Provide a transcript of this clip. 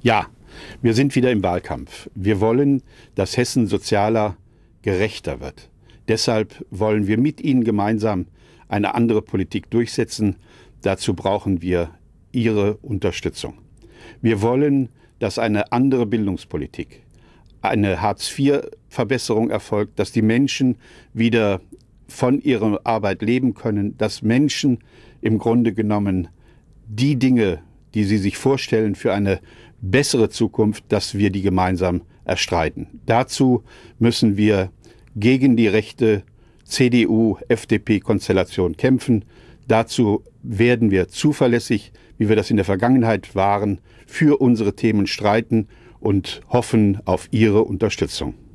Ja, wir sind wieder im Wahlkampf. Wir wollen, dass Hessen sozialer, gerechter wird. Deshalb wollen wir mit Ihnen gemeinsam eine andere Politik durchsetzen. Dazu brauchen wir Ihre Unterstützung. Wir wollen, dass eine andere Bildungspolitik, eine Hartz-IV-Verbesserung erfolgt, dass die Menschen wieder von ihrer Arbeit leben können, dass Menschen im Grunde genommen die Dinge die sie sich vorstellen für eine bessere Zukunft, dass wir die gemeinsam erstreiten. Dazu müssen wir gegen die rechte CDU-FDP-Konstellation kämpfen. Dazu werden wir zuverlässig, wie wir das in der Vergangenheit waren, für unsere Themen streiten und hoffen auf Ihre Unterstützung.